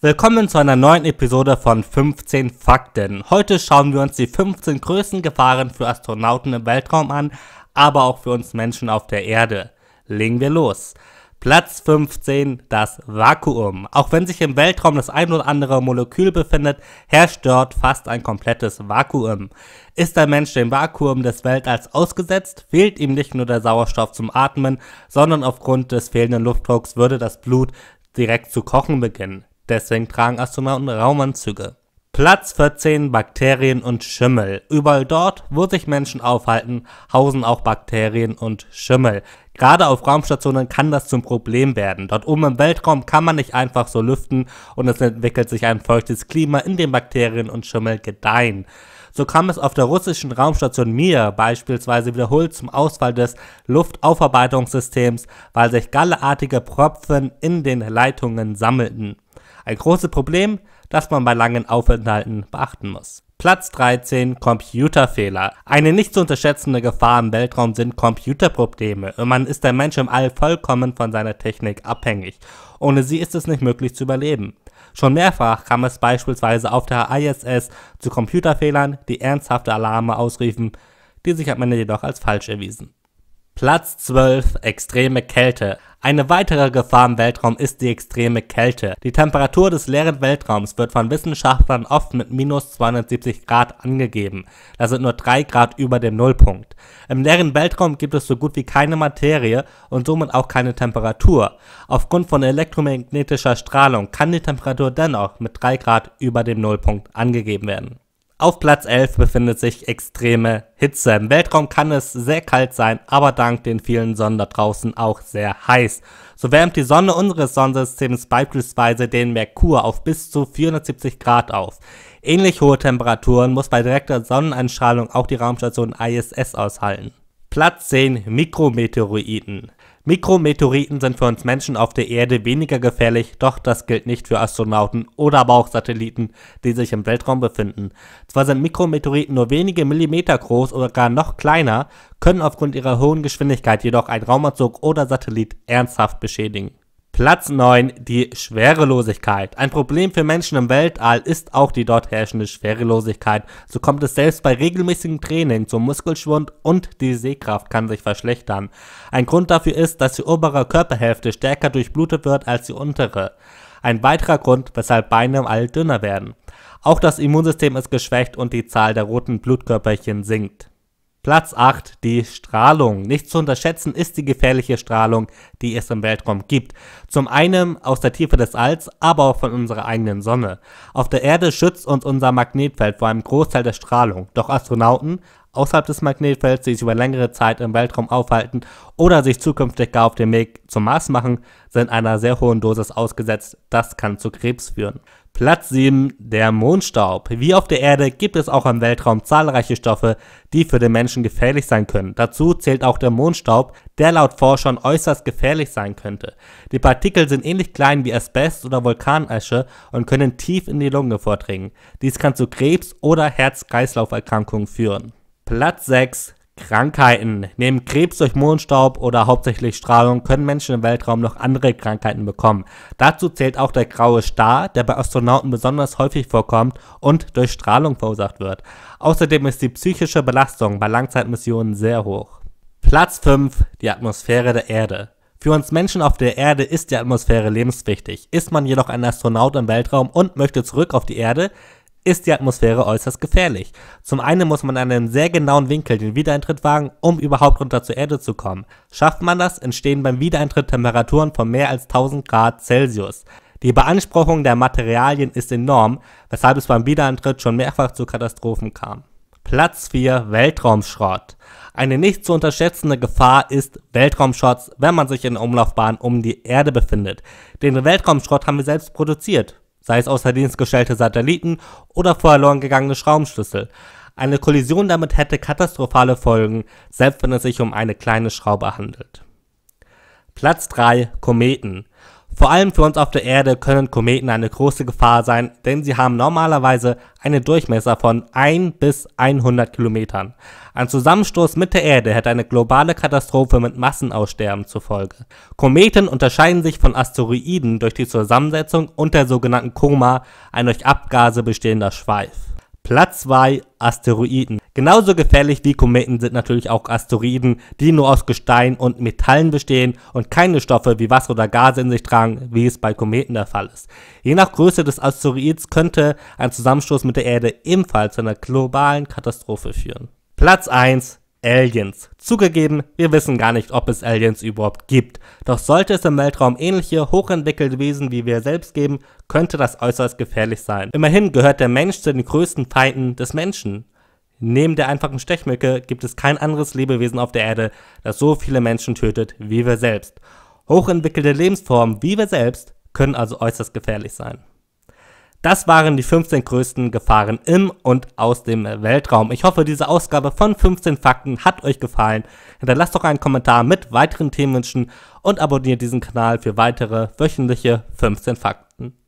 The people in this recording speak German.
Willkommen zu einer neuen Episode von 15 Fakten. Heute schauen wir uns die 15 größten Gefahren für Astronauten im Weltraum an, aber auch für uns Menschen auf der Erde. Legen wir los. Platz 15, das Vakuum. Auch wenn sich im Weltraum das ein oder andere Molekül befindet, herrscht dort fast ein komplettes Vakuum. Ist der Mensch dem Vakuum des Weltalls ausgesetzt, fehlt ihm nicht nur der Sauerstoff zum Atmen, sondern aufgrund des fehlenden Luftdrucks würde das Blut direkt zu kochen beginnen. Deswegen tragen Astronauten Raumanzüge. Platz 14 Bakterien und Schimmel. Überall dort, wo sich Menschen aufhalten, hausen auch Bakterien und Schimmel. Gerade auf Raumstationen kann das zum Problem werden. Dort oben im Weltraum kann man nicht einfach so lüften und es entwickelt sich ein feuchtes Klima, in dem Bakterien und Schimmel gedeihen. So kam es auf der russischen Raumstation Mir beispielsweise wiederholt zum Ausfall des Luftaufarbeitungssystems, weil sich galleartige Propfen in den Leitungen sammelten. Ein großes Problem, das man bei langen Aufenthalten beachten muss. Platz 13 Computerfehler. Eine nicht zu unterschätzende Gefahr im Weltraum sind Computerprobleme und man ist der Mensch im All vollkommen von seiner Technik abhängig. Ohne sie ist es nicht möglich zu überleben. Schon mehrfach kam es beispielsweise auf der ISS zu Computerfehlern, die ernsthafte Alarme ausriefen, die sich am Ende jedoch als falsch erwiesen. Platz 12 Extreme Kälte eine weitere Gefahr im Weltraum ist die extreme Kälte. Die Temperatur des leeren Weltraums wird von Wissenschaftlern oft mit minus 270 Grad angegeben. Das sind nur 3 Grad über dem Nullpunkt. Im leeren Weltraum gibt es so gut wie keine Materie und somit auch keine Temperatur. Aufgrund von elektromagnetischer Strahlung kann die Temperatur dennoch mit 3 Grad über dem Nullpunkt angegeben werden. Auf Platz 11 befindet sich extreme Hitze. Im Weltraum kann es sehr kalt sein, aber dank den vielen Sonnen da draußen auch sehr heiß. So wärmt die Sonne unseres Sonnensystems beispielsweise den Merkur auf bis zu 470 Grad auf. Ähnlich hohe Temperaturen muss bei direkter Sonneneinstrahlung auch die Raumstation ISS aushalten. Platz 10 Mikrometeoroiden. Mikrometeoriten sind für uns Menschen auf der Erde weniger gefährlich, doch das gilt nicht für Astronauten oder aber auch Satelliten, die sich im Weltraum befinden. Zwar sind Mikrometeoriten nur wenige Millimeter groß oder gar noch kleiner, können aufgrund ihrer hohen Geschwindigkeit jedoch einen Raumanzug oder Satellit ernsthaft beschädigen. Platz 9, die Schwerelosigkeit. Ein Problem für Menschen im Weltall ist auch die dort herrschende Schwerelosigkeit. So kommt es selbst bei regelmäßigen Training zum Muskelschwund und die Sehkraft kann sich verschlechtern. Ein Grund dafür ist, dass die obere Körperhälfte stärker durchblutet wird als die untere. Ein weiterer Grund, weshalb Beine im All dünner werden. Auch das Immunsystem ist geschwächt und die Zahl der roten Blutkörperchen sinkt. Platz 8, die Strahlung. Nicht zu unterschätzen ist die gefährliche Strahlung, die es im Weltraum gibt. Zum einen aus der Tiefe des Alls, aber auch von unserer eigenen Sonne. Auf der Erde schützt uns unser Magnetfeld vor einem Großteil der Strahlung. Doch Astronauten außerhalb des Magnetfelds, die sich über längere Zeit im Weltraum aufhalten oder sich zukünftig gar auf dem Weg zum Mars machen, sind einer sehr hohen Dosis ausgesetzt. Das kann zu Krebs führen. Platz 7. Der Mondstaub. Wie auf der Erde gibt es auch im Weltraum zahlreiche Stoffe, die für den Menschen gefährlich sein können. Dazu zählt auch der Mondstaub, der laut Forschern äußerst gefährlich sein könnte. Die Partikel sind ähnlich klein wie Asbest oder Vulkanasche und können tief in die Lunge vordringen. Dies kann zu Krebs- oder Herz-Kreislauf-Erkrankungen führen. Platz 6. Krankheiten. Neben Krebs durch Mondstaub oder hauptsächlich Strahlung können Menschen im Weltraum noch andere Krankheiten bekommen. Dazu zählt auch der graue Star, der bei Astronauten besonders häufig vorkommt und durch Strahlung verursacht wird. Außerdem ist die psychische Belastung bei Langzeitmissionen sehr hoch. Platz 5. Die Atmosphäre der Erde. Für uns Menschen auf der Erde ist die Atmosphäre lebenswichtig. Ist man jedoch ein Astronaut im Weltraum und möchte zurück auf die Erde, ist die Atmosphäre äußerst gefährlich. Zum einen muss man an einem sehr genauen Winkel den Wiedereintritt wagen, um überhaupt runter zur Erde zu kommen. Schafft man das, entstehen beim Wiedereintritt Temperaturen von mehr als 1000 Grad Celsius. Die Beanspruchung der Materialien ist enorm, weshalb es beim Wiedereintritt schon mehrfach zu Katastrophen kam. Platz 4 Weltraumschrott. Eine nicht zu unterschätzende Gefahr ist Weltraumschrott, wenn man sich in der Umlaufbahn um die Erde befindet. Den Weltraumschrott haben wir selbst produziert sei es außer Dienst gestellte Satelliten oder verloren gegangene Schraubenschlüssel. Eine Kollision damit hätte katastrophale Folgen, selbst wenn es sich um eine kleine Schraube handelt. Platz 3 Kometen vor allem für uns auf der Erde können Kometen eine große Gefahr sein, denn sie haben normalerweise einen Durchmesser von 1 bis 100 Kilometern. Ein Zusammenstoß mit der Erde hätte eine globale Katastrophe mit Massenaussterben zur Folge. Kometen unterscheiden sich von Asteroiden durch die Zusammensetzung und der sogenannten Koma, ein durch Abgase bestehender Schweif. Platz 2 Asteroiden. Genauso gefährlich wie Kometen sind natürlich auch Asteroiden, die nur aus Gestein und Metallen bestehen und keine Stoffe wie Wasser oder Gase in sich tragen, wie es bei Kometen der Fall ist. Je nach Größe des Asteroids könnte ein Zusammenstoß mit der Erde ebenfalls zu einer globalen Katastrophe führen. Platz 1 Aliens. Zugegeben, wir wissen gar nicht, ob es Aliens überhaupt gibt. Doch sollte es im Weltraum ähnliche, hochentwickelte Wesen wie wir selbst geben, könnte das äußerst gefährlich sein. Immerhin gehört der Mensch zu den größten Feinden des Menschen. Neben der einfachen Stechmücke gibt es kein anderes Lebewesen auf der Erde, das so viele Menschen tötet wie wir selbst. Hochentwickelte Lebensformen wie wir selbst können also äußerst gefährlich sein. Das waren die 15 größten Gefahren im und aus dem Weltraum. Ich hoffe, diese Ausgabe von 15 Fakten hat euch gefallen. Hinterlasst doch einen Kommentar mit weiteren Themenwünschen und abonniert diesen Kanal für weitere wöchentliche 15 Fakten.